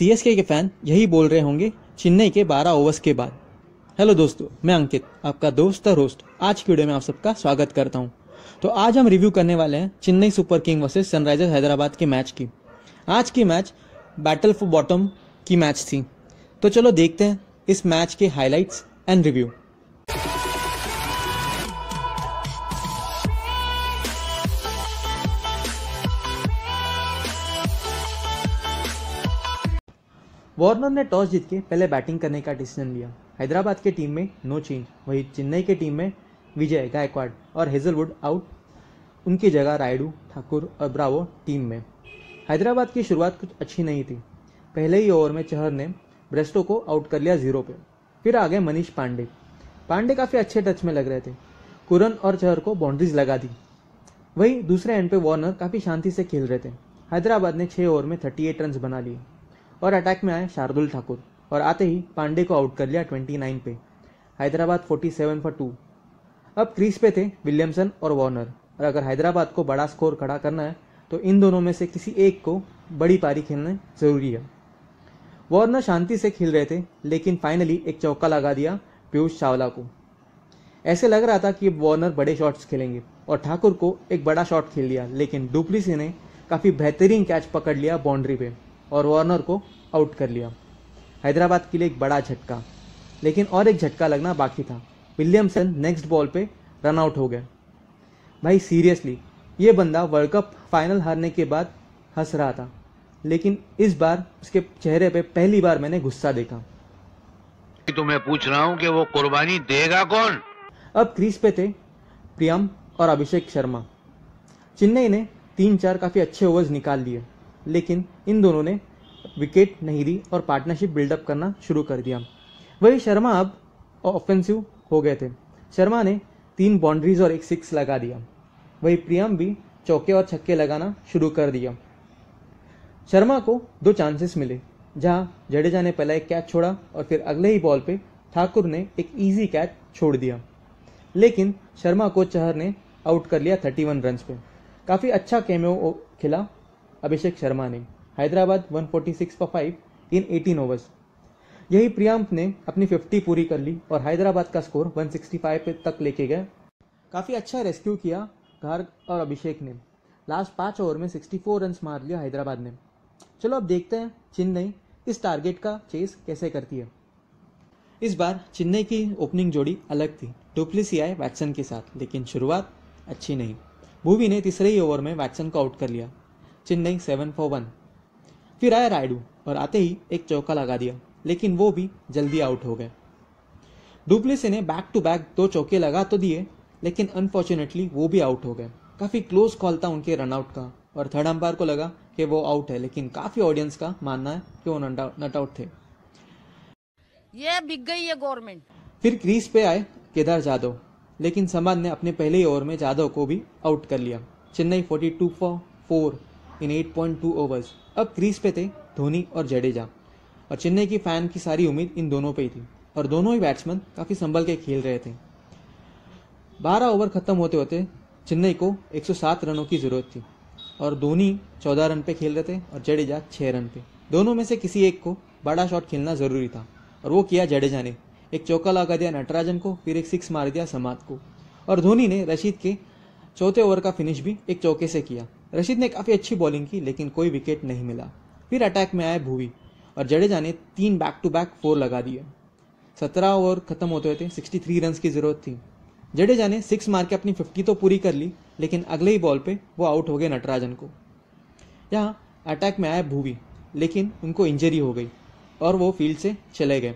CSK के fan यही बोल रहे होंगे चेन्नई के 12 ओवर्स के बाद हेलो दोस्तों मैं अंकित आपका दोस्त और होस्ट आज की वीडियो में आप सबका स्वागत करता हूं तो आज हम रिव्यू करने वाले हैं Chennai super king versus Sunrisers Hyderabad के मैच की आज की मैच बैटल फॉर बॉटम की मैच थी तो चलो देखते हैं इस मैच के हाईलाइट्स एंड रिव्यू वार्नर ने टॉस जीत के पहले बैटिंग करने का डिसीजन लिया हैदराबाद की टीम में नो चेंज वहीं चेन्नई के टीम में विजय गायकवाड और हेजलवुड आउट उनकी जगह रायडू ठाकुर और ब्रावो टीम में हैदराबाद की शुरुआत कुछ अच्छी नहीं थी पहले ही ओवर में चहर ने ब्रेस्टो को आउट कर लिया जीरो पे फिर आ गए मनीष पांडे पांडे काफ़ी अच्छे टच में लग रहे थे कुरन और चहर को बाउंड्रीज लगा दी वहीं दूसरे एंड पे वार्नर काफ़ी शांति से खेल रहे थे हैदराबाद ने छः ओवर में थर्टी एट रन बना लिए और अटैक में आए शार्दुल ठाकुर और आते ही पांडे को आउट कर लिया 29 पे हैदराबाद 47 फॉर टू अब क्रीज पे थे विलियमसन और वार्नर और अगर हैदराबाद को बड़ा स्कोर खड़ा करना है तो इन दोनों में से किसी एक को बड़ी पारी खेलना जरूरी है वार्नर शांति से खेल रहे थे लेकिन फाइनली एक चौका लगा दिया पीयूष चावला को ऐसे लग रहा था कि वार्नर बड़े शॉट्स खेलेंगे और ठाकुर को एक बड़ा शॉट खेल लिया लेकिन डुप्लीसी ने काफ़ी बेहतरीन कैच पकड़ लिया बाउंड्री पे और वार्नर को आउट कर लिया हैदराबाद के लिए एक बड़ा झटका लेकिन और एक झटका लगना बाकी था विलियमसन नेक्स्ट बॉल पे रन आउट हो गया भाई सीरियसली ये बंदा वर्ल्ड कप फाइनल हारने के बाद हंस रहा था लेकिन इस बार उसके चेहरे पे पहली बार मैंने गुस्सा देखा तो मैं पूछ रहा हूँ कि वो कुर्बानी देगा कौन अब क्रीज पे थे प्रियम और अभिषेक शर्मा चेन्नई ने तीन चार काफी अच्छे ओवर्स निकाल लिए लेकिन इन दोनों ने विकेट नहीं दी और पार्टनरशिप बिल्डअप करना शुरू कर दिया वही शर्मा अब ऑफेंसिव हो गए थे शर्मा ने तीन बाउंड्रीज और एक सिक्स लगा दिया वही प्रियम भी चौके और छक्के लगाना शुरू कर दिया शर्मा को दो चांसेस मिले जहां जडेजा ने पहला एक कैच छोड़ा और फिर अगले ही बॉल पे ठाकुर ने एक इजी कैच छोड़ दिया लेकिन शर्मा को चहर ने आउट कर लिया थर्टी वन रन पे काफ़ी अच्छा कैमियो खेला अभिषेक शर्मा ने हैदराबाद 146 पर 5 इन 18 ओवर्स यही प्रियांक ने अपनी 50 पूरी कर ली और हैदराबाद का स्कोर 165 तक लेके गए काफ़ी अच्छा रेस्क्यू किया घर और अभिषेक ने लास्ट पाँच ओवर में 64 रन मार लिया हैदराबाद ने चलो अब देखते हैं चेन्नई इस टारगेट का चेस कैसे करती है इस बार चेन्नई की ओपनिंग जोड़ी अलग थी डुप्लीसी आए वैटसन के साथ लेकिन शुरुआत अच्छी नहीं भूवी ने तीसरे ही ओवर में वैटसन को आउट कर लिया चेन्नई सेवन फोर वन फिर आया रायडू और आते ही एक चौका लगा दिया लेकिन वो भी जल्दी आउट हो गए डुप्लेसी ने बैक टू बैक दो चौके लगा तो दिए लेकिन अनफॉर्चुनेटली वो भी आउट हो गए काफ़ी क्लोज कॉल था उनके रनआउट का और थर्ड अंपायर को लगा कि वो आउट है लेकिन काफ़ी ऑडियंस का मानना है कि वो नट आउट थे ये बिक गई है गवर्नमेंट फिर क्रीज पे आए केदार जाधव लेकिन समाज ने अपने पहले ही ओवर में जाधव को भी आउट कर लिया Chennai forty two for four in 8.2 overs अब क्रीज पे थे धोनी और जडेजा और चेन्नई की फैन की सारी उम्मीद इन दोनों पे ही थी और दोनों ही बैट्समैन काफ़ी संभल के खेल रहे थे बारह ओवर खत्म होते होते चेन्नई को 107 रनों की ज़रूरत थी और धोनी 14 रन पे खेल रहे थे और जडेजा 6 रन पे दोनों में से किसी एक को बड़ा शॉट खेलना ज़रूरी था और वो किया जडेजा ने एक चौका लगा दिया नटराजन को फिर एक सिक्स मार दिया समाध को और धोनी ने रशीद के चौथे ओवर का फिनिश भी एक चौके से किया रशीद ने काफ़ी अच्छी बॉलिंग की लेकिन कोई विकेट नहीं मिला फिर अटैक में आए भूवी और जडेजा ने तीन बैक टू बैक फोर लगा दिए सत्रह ओवर खत्म होते थे सिक्सटी थ्री रन की जरूरत थी जडेजा ने सिक्स मार के अपनी फिफ्टी तो पूरी कर ली लेकिन अगले ही बॉल पे वो आउट हो गए नटराजन को यहाँ अटैक में आए भूवी लेकिन उनको इंजरी हो गई और वो फील्ड से चले गए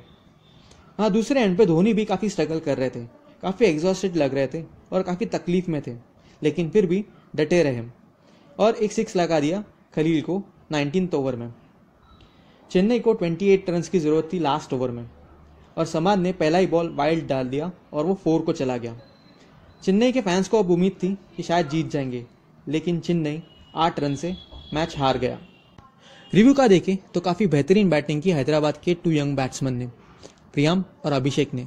हाँ दूसरे एंड पे धोनी भी काफ़ी स्ट्रगल कर रहे थे काफ़ी एग्जॉस्टेड लग रहे थे और काफ़ी तकलीफ में थे लेकिन फिर भी डटे रहे और एक सिक्स लगा दिया खलील को नाइनटीन ओवर में चेन्नई को एट रन की ज़रूरत थी लास्ट ओवर में और समाज ने पहला ही बॉल वाइल्ड डाल दिया और वो फोर को चला गया चेन्नई के फैंस को अब उम्मीद थी कि शायद जीत जाएंगे लेकिन चेन्नई आठ रन से मैच हार गया रिव्यू का देखें तो काफ़ी बेहतरीन बैटिंग की हैदराबाद के टू यंग बैट्समैन ने प्रियाम और अभिषेक ने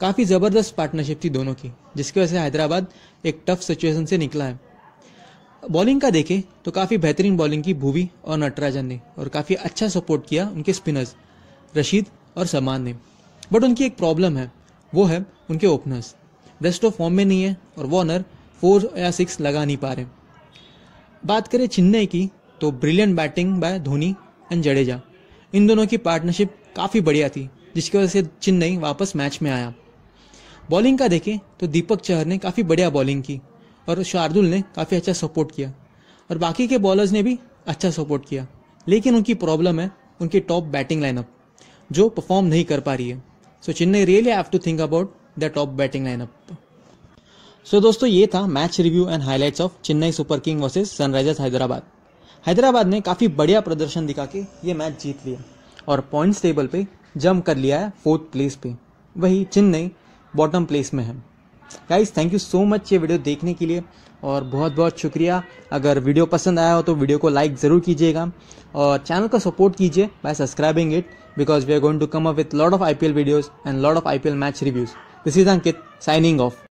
काफ़ी ज़बरदस्त पार्टनरशिप थी दोनों की जिसकी वजह से हैदराबाद एक टफ सिचुएशन से निकला है बॉलिंग का देखें तो काफ़ी बेहतरीन बॉलिंग की भूवी और नटराजन ने और काफ़ी अच्छा सपोर्ट किया उनके स्पिनर्स रशीद और समान ने बट उनकी एक प्रॉब्लम है वो है उनके ओपनर्स बेस्ट ऑफ फॉर्म में नहीं है और वॉर्नर फोर या सिक्स लगा नहीं पा रहे बात करें चेन्नई की तो brilliant batting by Dhoni and Jadeja इन दोनों की पार्टनरशिप काफ़ी बढ़िया थी जिसकी वजह से चेन्नई वापस मैच में आया बॉलिंग का देखें तो दीपक चहर ने काफ़ी बढ़िया बॉलिंग की और शार्दुल ने काफ़ी अच्छा सपोर्ट किया और बाकी के बॉलर्स ने भी अच्छा सपोर्ट किया लेकिन उनकी प्रॉब्लम है उनकी टॉप बैटिंग लाइनअप जो परफॉर्म नहीं कर पा रही है so Chennai really have to think about the top batting lineup so दोस्तों ये था match review and highlights of Chennai super king versus Sunrisers Hyderabad Hyderabad ने काफ़ी बढ़िया प्रदर्शन दिखा के ये मैच जीत लिया और पॉइंट्स टेबल पे जम कर लिया है फोर्थ प्लेस पे वही चेन्नई बॉटम प्लेस में है guys thank you so much ये वीडियो देखने के लिए और बहुत बहुत शुक्रिया अगर वीडियो पसंद आया हो तो वीडियो को लाइक ज़रूर कीजिएगा और चैनल का सपोर्ट कीजिए by subscribing it because we are going to come up with lot of I P L videos and lot of I P L match reviews this is Ankit signing of